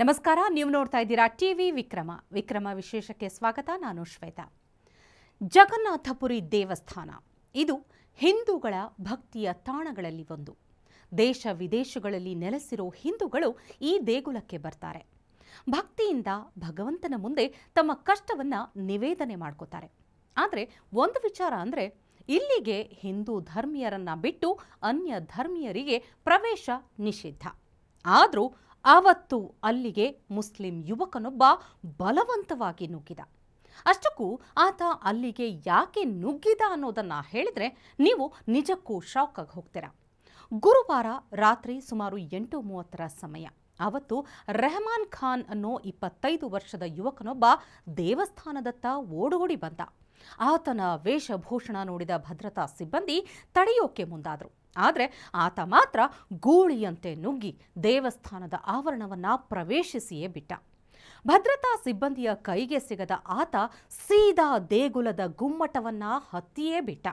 ನಮಸ್ಕಾರ ನೀವು ನೋಡ್ತಾ ಇದ್ದೀರಾ ಟಿವಿ ವಿಕ್ರಮ ವಿಕ್ರಮ ವಿಶೇಷಕ್ಕೆ ಸ್ವಾಗತ ನಾನು ಶ್ವೇತಾ ಜಗನ್ನಾಥಪುರಿ ದೇವಸ್ಥಾನ ಇದು ಹಿಂದೂಗಳ ಭಕ್ತಿಯ ತಾಣಗಳಲ್ಲಿ ಒಂದು ದೇಶ ವಿದೇಶಗಳಲ್ಲಿ ನೆಲೆಸಿರೋ ಹಿಂದೂಗಳು ಈ ದೇಗುಲಕ್ಕೆ ಬರ್ತಾರೆ ಭಕ್ತಿಯಿಂದ ಭಗವಂತನ ಮುಂದೆ ತಮ್ಮ ಕಷ್ಟವನ್ನು ನಿವೇದನೆ ಮಾಡ್ಕೋತಾರೆ ಆದರೆ ಒಂದು ವಿಚಾರ ಅಂದರೆ ಇಲ್ಲಿಗೆ ಹಿಂದೂ ಧರ್ಮೀಯರನ್ನ ಬಿಟ್ಟು ಅನ್ಯ ಧರ್ಮೀಯರಿಗೆ ಪ್ರವೇಶ ನಿಷಿದ್ಧ ಆದರೂ ಆವತ್ತು ಅಲ್ಲಿಗೆ ಮುಸ್ಲಿಂ ಯುವಕನೊಬ್ಬ ಬಲವಂತವಾಗಿ ನುಗ್ಗಿದ ಅಷ್ಟಕ್ಕೂ ಆತ ಅಲ್ಲಿಗೆ ಯಾಕೆ ನುಗ್ಗಿದ ಅನ್ನೋದನ್ನು ಹೇಳಿದರೆ ನೀವು ನಿಜಕ್ಕೂ ಶಾಕಾಗಿ ಹೋಗ್ತೀರ ಗುರುವಾರ ರಾತ್ರಿ ಸುಮಾರು ಎಂಟು ಮೂವತ್ತರ ಸಮಯ ಆವತ್ತು ರೆಹಮಾನ್ ಖಾನ್ ಅನ್ನೋ ಇಪ್ಪತ್ತೈದು ವರ್ಷದ ಯುವಕನೊಬ್ಬ ದೇವಸ್ಥಾನದತ್ತ ಓಡೋಡಿ ಬಂದ ಆತನ ವೇಷಭೂಷಣ ನೋಡಿದ ಭದ್ರತಾ ಸಿಬ್ಬಂದಿ ತಡೆಯೋಕೆ ಮುಂದಾದರು ಆದರೆ ಆತ ಮಾತ್ರ ಗೂಳಿಯಂತೆ ನುಗ್ಗಿ ದೇವಸ್ಥಾನದ ಆವರಣವನ್ನು ಪ್ರವೇಶಿಸಿಯೇ ಬಿಟ್ಟ ಭದ್ರತಾ ಸಿಬ್ಬಂದಿಯ ಕೈಗೆ ಸಿಗದ ಆತ ಸೀದಾ ದೇಗುಲದ ಗುಮ್ಮಟವನ್ನು ಹತ್ತಿಯೇ ಬಿಟ್ಟ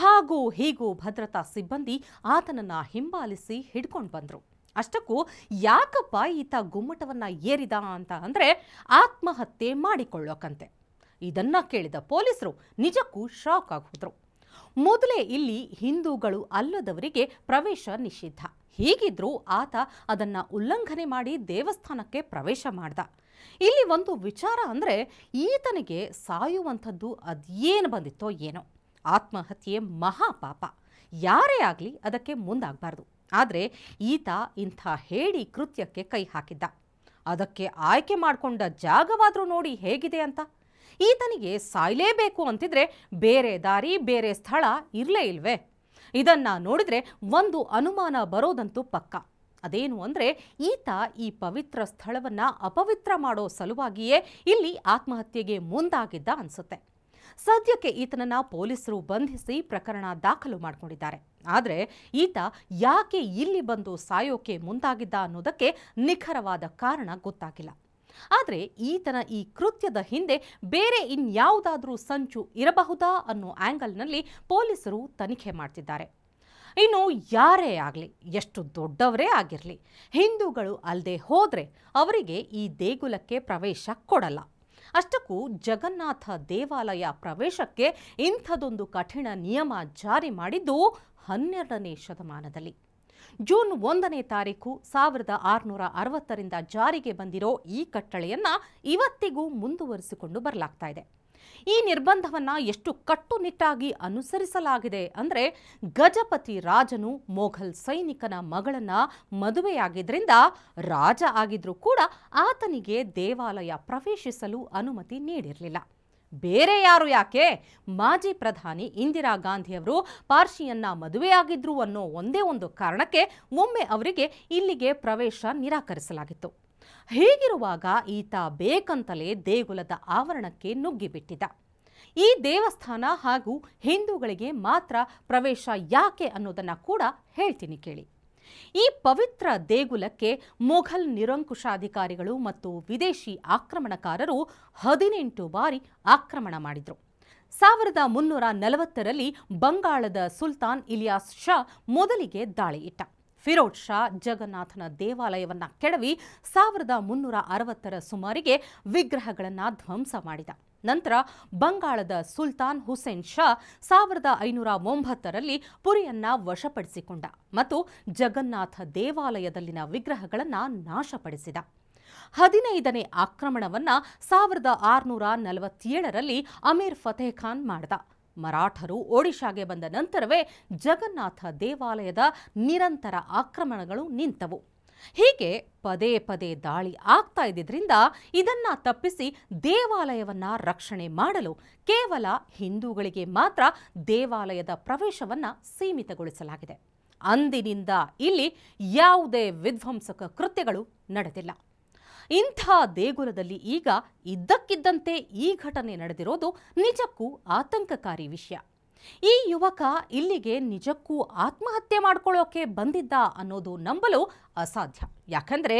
ಹಾಗೂ ಹೀಗೂ ಭದ್ರತಾ ಸಿಬ್ಬಂದಿ ಆತನನ್ನು ಹಿಂಬಾಲಿಸಿ ಹಿಡ್ಕೊಂಡು ಬಂದರು ಅಷ್ಟಕ್ಕೂ ಯಾಕಪ್ಪ ಈತ ಗುಮ್ಮಟವನ್ನು ಏರಿದ ಅಂತ ಅಂದರೆ ಆತ್ಮಹತ್ಯೆ ಮಾಡಿಕೊಳ್ಳೋಕಂತೆ ಇದನ್ನು ಕೇಳಿದ ಪೊಲೀಸರು ನಿಜಕ್ಕೂ ಶಾಕ್ ಆಗೋದ್ರು ಮೊದಲೇ ಇಲ್ಲಿ ಹಿಂದೂಗಳು ಅಲ್ಲದವರಿಗೆ ಪ್ರವೇಶ ನಿಷಿದ್ಧ ಹೀಗಿದ್ರೂ ಆತ ಅದನ್ನ ಉಲ್ಲಂಘನೆ ಮಾಡಿ ದೇವಸ್ಥಾನಕ್ಕೆ ಪ್ರವೇಶ ಮಾಡ್ದ ಇಲ್ಲಿ ಒಂದು ವಿಚಾರ ಅಂದ್ರೆ ಈತನಿಗೆ ಸಾಯುವಂಥದ್ದು ಅದೇನು ಬಂದಿತ್ತೋ ಏನೋ ಆತ್ಮಹತ್ಯೆ ಮಹಾಪಾಪ ಯಾರೇ ಆಗಲಿ ಅದಕ್ಕೆ ಮುಂದಾಗಬಾರ್ದು ಆದರೆ ಈತ ಇಂಥ ಹೇಳಿ ಕೃತ್ಯಕ್ಕೆ ಕೈ ಹಾಕಿದ್ದ ಅದಕ್ಕೆ ಆಯ್ಕೆ ಮಾಡಿಕೊಂಡ ಜಾಗವಾದರೂ ನೋಡಿ ಹೇಗಿದೆ ಅಂತ ಈತನಿಗೆ ಸಾಯಲೇಬೇಕು ಅಂತಿದ್ರೆ ಬೇರೆ ದಾರಿ ಬೇರೆ ಸ್ಥಳ ಇರಲೇ ಇಲ್ವೇ ಇದನ್ನ ನೋಡಿದ್ರೆ ಒಂದು ಅನುಮಾನ ಬರೋದಂತೂ ಪಕ್ಕ ಅದೇನು ಅಂದರೆ ಈತ ಈ ಪವಿತ್ರ ಸ್ಥಳವನ್ನ ಅಪವಿತ್ರ ಮಾಡೋ ಸಲುವಾಗಿಯೇ ಇಲ್ಲಿ ಆತ್ಮಹತ್ಯೆಗೆ ಮುಂದಾಗಿದ್ದ ಅನ್ಸುತ್ತೆ ಸದ್ಯಕ್ಕೆ ಈತನನ್ನ ಪೊಲೀಸರು ಬಂಧಿಸಿ ಪ್ರಕರಣ ದಾಖಲು ಮಾಡಿಕೊಂಡಿದ್ದಾರೆ ಆದರೆ ಈತ ಯಾಕೆ ಇಲ್ಲಿ ಬಂದು ಸಾಯೋಕೆ ಮುಂದಾಗಿದ್ದ ಅನ್ನೋದಕ್ಕೆ ನಿಖರವಾದ ಕಾರಣ ಗೊತ್ತಾಗಿಲ್ಲ ಆದರೆ ಈತನ ಈ ಕೃತ್ಯದ ಹಿಂದೆ ಬೇರೆ ಇನ್ಯಾವುದಾದರೂ ಸಂಚು ಇರಬಹುದಾ ಅನ್ನೋ ಆ್ಯಂಗಲ್ನಲ್ಲಿ ಪೊಲೀಸರು ತನಿಖೆ ಮಾಡ್ತಿದ್ದಾರೆ ಇನ್ನು ಯಾರೇ ಆಗಲಿ ಎಷ್ಟು ದೊಡ್ಡವರೇ ಆಗಿರಲಿ ಹಿಂದೂಗಳು ಅಲ್ಲದೆ ಹೋದರೆ ಅವರಿಗೆ ಈ ದೇಗುಲಕ್ಕೆ ಪ್ರವೇಶ ಕೊಡಲ್ಲ ಅಷ್ಟಕ್ಕೂ ಜಗನ್ನಾಥ ದೇವಾಲಯ ಪ್ರವೇಶಕ್ಕೆ ಇಂಥದೊಂದು ಕಠಿಣ ನಿಯಮ ಜಾರಿ ಮಾಡಿದ್ದು ಹನ್ನೆರಡನೇ ಶತಮಾನದಲ್ಲಿ ಜೂನ್ ಒಂದನೇ ತಾರೀಕು ಸಾವಿರದ ಆರುನೂರ ಅರವತ್ತರಿಂದ ಜಾರಿಗೆ ಬಂದಿರೋ ಈ ಕಟ್ಟಳೆಯನ್ನ ಇವತ್ತಿಗೂ ಮುಂದುವರಿಸಿಕೊಂಡು ಬರಲಾಗ್ತಾ ಇದೆ ಈ ನಿರ್ಬಂಧವನ್ನ ಎಷ್ಟು ಕಟ್ಟುನಿಟ್ಟಾಗಿ ಅನುಸರಿಸಲಾಗಿದೆ ಅಂದರೆ ಗಜಪತಿ ರಾಜನು ಮೊಘಲ್ ಸೈನಿಕನ ಮಗಳನ್ನ ಮದುವೆಯಾಗಿದ್ದರಿಂದ ರಾಜ ಆಗಿದ್ರೂ ಕೂಡ ಆತನಿಗೆ ದೇವಾಲಯ ಪ್ರವೇಶಿಸಲು ಅನುಮತಿ ನೀಡಿರಲಿಲ್ಲ ಬೇರೆ ಯಾರು ಯಾಕೆ ಮಾಜಿ ಪ್ರಧಾನಿ ಇಂದಿರಾ ಗಾಂಧಿಯವರು ಪಾರ್ಶಿಯನ್ನ ಮದುವೆಯಾಗಿದ್ರು ಅನ್ನೋ ಒಂದೇ ಒಂದು ಕಾರಣಕ್ಕೆ ಒಮ್ಮೆ ಅವರಿಗೆ ಇಲ್ಲಿಗೆ ಪ್ರವೇಶ ನಿರಾಕರಿಸಲಾಗಿತ್ತು ಹೀಗಿರುವಾಗ ಈತ ಬೇಕಂತಲೇ ದೇಗುಲದ ಆವರಣಕ್ಕೆ ನುಗ್ಗಿಬಿಟ್ಟಿದ್ದ ಈ ದೇವಸ್ಥಾನ ಹಾಗೂ ಹಿಂದೂಗಳಿಗೆ ಮಾತ್ರ ಪ್ರವೇಶ ಯಾಕೆ ಅನ್ನೋದನ್ನು ಕೂಡ ಹೇಳ್ತೀನಿ ಕೇಳಿ ಈ ಪವಿತ್ರ ದೇಗುಲಕ್ಕೆ ಮೊಘಲ್ ನಿರಂಕುಶಾಧಿಕಾರಿಗಳು ಮತ್ತು ವಿದೇಶಿ ಆಕ್ರಮಣಕಾರರು ಹದಿನೆಂಟು ಬಾರಿ ಆಕ್ರಮಣ ಮಾಡಿದರು ಸಾವಿರದ ಮುನ್ನೂರ ನಲವತ್ತರಲ್ಲಿ ಬಂಗಾಳದ ಸುಲ್ತಾನ್ ಇಲಿಯಾಸ್ ಶಾ ಮೊದಲಿಗೆ ದಾಳಿ ಇಟ್ಟ ಫಿರೋಜ್ ಶಾ ಜಗನ್ನಾಥನ ದೇವಾಲಯವನ್ನ ಕೆಡವಿ ಸಾವಿರದ ಮುನ್ನೂರ ಅರವತ್ತರ ಸುಮಾರಿಗೆ ವಿಗ್ರಹಗಳನ್ನು ಧ್ವಂಸ ಮಾಡಿದ ನಂತರ ಬಂಗಾಳದ ಸುಲ್ತಾನ್ ಹುಸೇನ್ ಶಾ ಸಾವಿರದ ಐನೂರ ಒಂಬತ್ತರಲ್ಲಿ ಪುರಿಯನ್ನ ವಶಪಡಿಸಿಕೊಂಡ ಮತ್ತು ಜಗನ್ನಾಥ ದೇವಾಲಯದಲ್ಲಿನ ವಿಗ್ರಹಗಳನ್ನು ನಾಶಪಡಿಸಿದ ಹದಿನೈದನೇ ಆಕ್ರಮಣವನ್ನ ಸಾವಿರದ ಆರುನೂರ ನಲವತ್ತೇಳರಲ್ಲಿ ಅಮೀರ್ ಫತೇಖಾನ್ ಮಾಡಿದ ಮರಾಠರು ಒಡಿಶಾಗೆ ಬಂದ ನಂತರವೇ ಜಗನ್ನಾಥ ದೇವಾಲಯದ ನಿರಂತರ ಆಕ್ರಮಣಗಳು ನಿಂತವು ಹೀಗೆ ಪದೇ ಪದೇ ದಾಳಿ ಆಗ್ತಾ ಇದ್ದಿದ್ರಿಂದ ಇದನ್ನ ತಪ್ಪಿಸಿ ದೇವಾಲಯವನ್ನ ರಕ್ಷಣೆ ಮಾಡಲು ಕೇವಲ ಹಿಂದೂಗಳಿಗೆ ಮಾತ್ರ ದೇವಾಲಯದ ಪ್ರವೇಶವನ್ನ ಸೀಮಿತಗೊಳಿಸಲಾಗಿದೆ ಅಂದಿನಿಂದ ಇಲ್ಲಿ ಯಾವುದೇ ವಿಧ್ವಂಸಕ ಕೃತ್ಯಗಳು ನಡೆದಿಲ್ಲ ಇಂಥ ದೇಗುಲದಲ್ಲಿ ಈಗ ಇದ್ದಕ್ಕಿದ್ದಂತೆ ಈ ಘಟನೆ ನಡೆದಿರೋದು ನಿಜಕ್ಕೂ ಆತಂಕಕಾರಿ ವಿಷಯ ಈ ಯುವಕ ಇಲ್ಲಿಗೆ ನಿಜಕ್ಕೂ ಆತ್ಮಹತ್ಯೆ ಮಾಡ್ಕೊಳ್ಳೋಕೆ ಬಂದಿದ್ದ ಅನ್ನೋದು ನಂಬಲು ಅಸಾಧ್ಯ ಯಾಕಂದ್ರೆ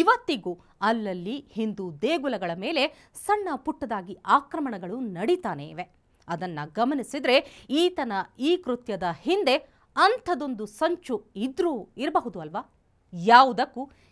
ಇವತ್ತಿಗೂ ಅಲ್ಲಲ್ಲಿ ಹಿಂದೂ ದೇಗುಲಗಳ ಮೇಲೆ ಸಣ್ಣ ಪುಟ್ಟದಾಗಿ ಆಕ್ರಮಣಗಳು ನಡೀತಾನೆ ಇವೆ ಅದನ್ನ ಗಮನಿಸಿದ್ರೆ ಈತನ ಈ ಕೃತ್ಯದ ಹಿಂದೆ ಅಂಥದೊಂದು ಸಂಚು ಇದ್ರೂ ಇರಬಹುದು ಅಲ್ವಾ ಯಾವುದಕ್ಕೂ